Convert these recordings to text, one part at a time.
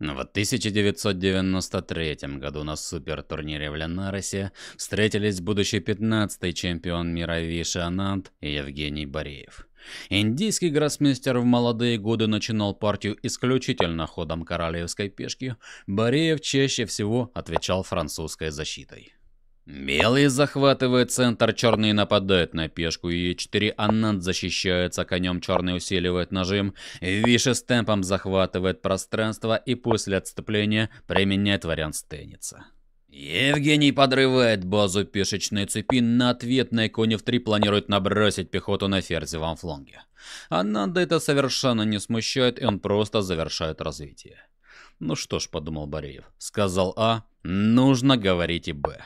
Но в 1993 году на супертурнире в Ленаросе встретились будущий 15-й чемпион мира Виши Анант и Евгений Бореев. Индийский гроссмейстер в молодые годы начинал партию исключительно ходом королевской пешки, Бореев чаще всего отвечал французской защитой. Белые захватывает центр, черные нападают на пешку, и 4 Аннант защищается конем, черный усиливает нажим, Виши с темпом захватывает пространство и после отступления применяет вариант стейница. Евгений подрывает базу пешечной цепи на ответной, коне в три планирует набросить пехоту на ферзевом фланге. Аннанда это совершенно не смущает, и он просто завершает развитие. «Ну что ж», — подумал Бореев, — сказал А, — «нужно говорить и Б».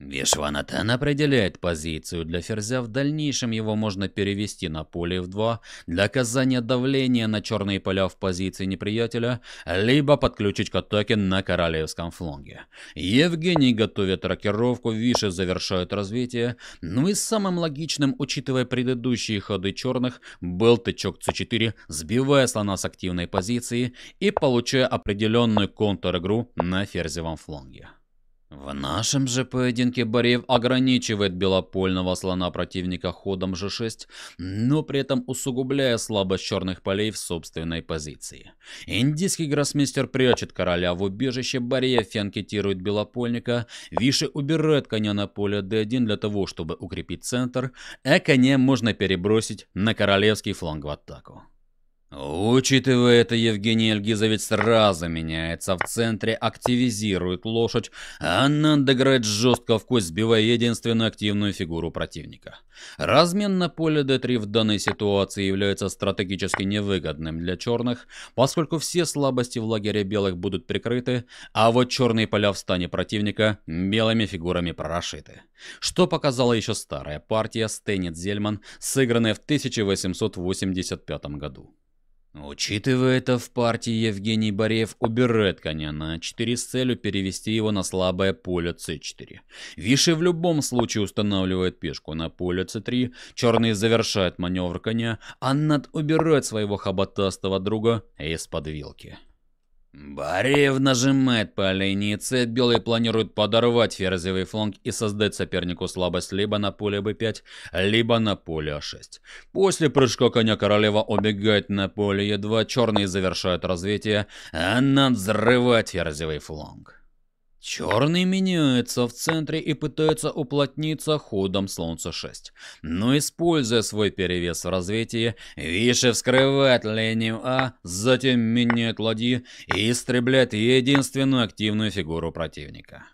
Вишванатан определяет позицию для ферзя, в дальнейшем его можно перевести на поле f2 для оказания давления на черные поля в позиции неприятеля, либо подключить к атаке на королевском фланге. Евгений готовит рокировку, Виши завершает развитие, ну и самым логичным, учитывая предыдущие ходы черных, был тычок c4, сбивая слона с активной позиции и получая определенную контр-игру на ферзевом фланге. В нашем же поединке Бореев ограничивает белопольного слона противника ходом g6, но при этом усугубляя слабость черных полей в собственной позиции. Индийский гроссмейстер прячет короля в убежище, Бореев фианкетирует белопольника, Виши убирает коня на поле d1 для того, чтобы укрепить центр, а коня можно перебросить на королевский фланг в атаку. Учитывая это, Евгений Ильгизович сразу меняется в центре, активизирует лошадь, а она дограет жестко в кость, сбивая единственную активную фигуру противника. Размен на поле D3 в данной ситуации является стратегически невыгодным для черных, поскольку все слабости в лагере белых будут прикрыты, а вот черные поля в стане противника белыми фигурами прошиты. Что показала еще старая партия Стэнет Зельман, сыгранная в 1885 году. Учитывая это, в партии Евгений Бореев убирает коня на 4 с целью перевести его на слабое поле c4. Виши в любом случае устанавливает пешку на поле c3, черные завершают маневр коня, а над убирает своего хоботастого друга из под вилки. Бареев нажимает по линии С, белый планирует подорвать ферзевый фланг и создать сопернику слабость либо на поле b5, либо на поле a6. А После прыжка коня королева убегает на поле e2, черные завершают развитие, а надо взрывать ферзевый фланг. Черный меняется в центре и пытается уплотниться ходом Солнца-6, но используя свой перевес в развитии, Виши вскрывает линию А, затем меняет ладьи и истребляет единственную активную фигуру противника.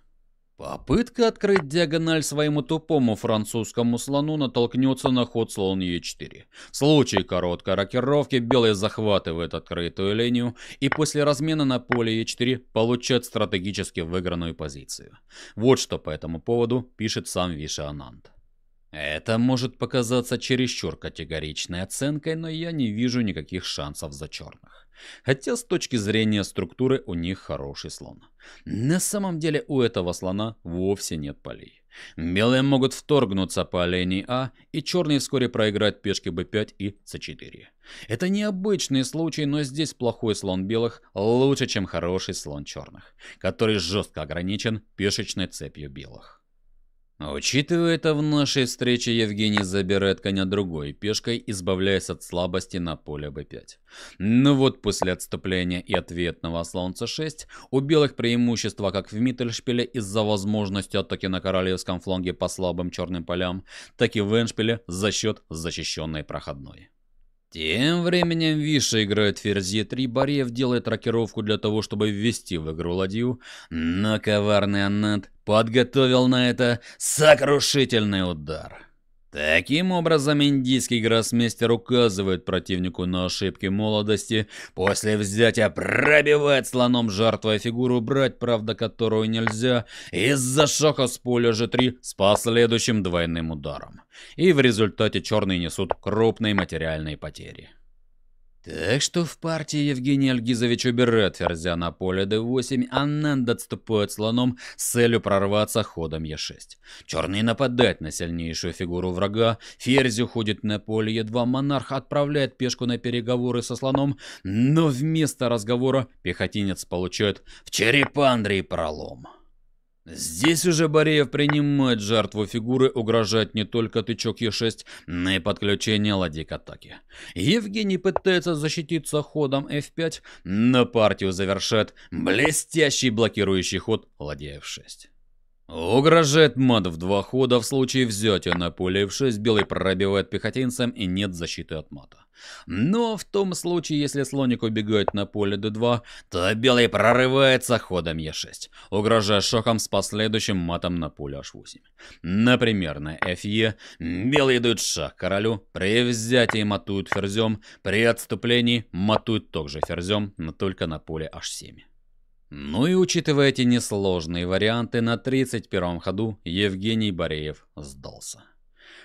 Попытка открыть диагональ своему тупому французскому слону натолкнется на ход слон Е4. В случае короткой рокировки белый захватывает открытую линию и после размена на поле Е4 получает стратегически выигранную позицию. Вот что по этому поводу пишет сам Виша Ананд. Это может показаться чересчур категоричной оценкой, но я не вижу никаких шансов за черных. Хотя с точки зрения структуры у них хороший слон. На самом деле у этого слона вовсе нет полей. Белые могут вторгнуться по оленей А, и черные вскоре проиграют пешки b5 и c4. Это необычный случай, но здесь плохой слон белых лучше, чем хороший слон черных, который жестко ограничен пешечной цепью белых. Учитывая это, в нашей встрече Евгений забирает коня другой пешкой, избавляясь от слабости на поле b5. Но ну вот после отступления и ответного слонца 6, у белых преимущество как в Миттельшпиле из-за возможности атаки на королевском фланге по слабым черным полям, так и в Эншпиле за счет защищенной проходной. Тем временем Виша играет ферзь e3, Барьев делает рокировку для того, чтобы ввести в игру ладью, но коварный Аннет подготовил на это сокрушительный удар. Таким образом, индийский гроссмейстер указывает противнику на ошибки молодости. После взятия пробивает слоном жертвой фигуру, брать правда которую нельзя, из-за шока с поля же 3 с последующим двойным ударом. И в результате черные несут крупные материальные потери. Так что в партии Евгений Альгизович убирает ферзя на поле d8, а отступает слоном с целью прорваться ходом e6. Черный нападает на сильнейшую фигуру врага, ферзь уходит на поле, e2, монарх отправляет пешку на переговоры со слоном, но вместо разговора пехотинец получает в черепандрий пролом. Здесь уже Бореев принимает жертву фигуры, угрожает не только тычок Е6, но и подключение ладей к атаке. Евгений пытается защититься ходом F5, но партию завершает блестящий блокирующий ход ладья F6. Угрожает мат в два хода в случае взятия на поле в 6 белый пробивает пехотинцем и нет защиты от мата. Но в том случае, если слоник убегает на поле d2, то белый прорывается ходом e6, угрожая шахом с последующим матом на поле h8. Например, на fe белые идут шаг королю, при взятии матуют ферзем, при отступлении матуют также ферзем, но только на поле h7. Ну и учитывая эти несложные варианты, на 31-м ходу Евгений Бореев сдался.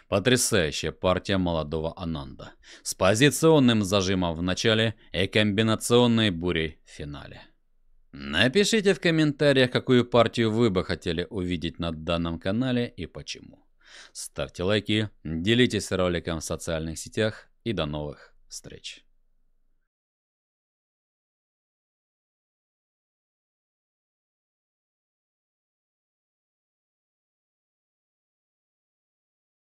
Потрясающая партия молодого Ананда. С позиционным зажимом в начале и комбинационной бурей в финале. Напишите в комментариях, какую партию вы бы хотели увидеть на данном канале и почему. Ставьте лайки, делитесь роликом в социальных сетях и до новых встреч.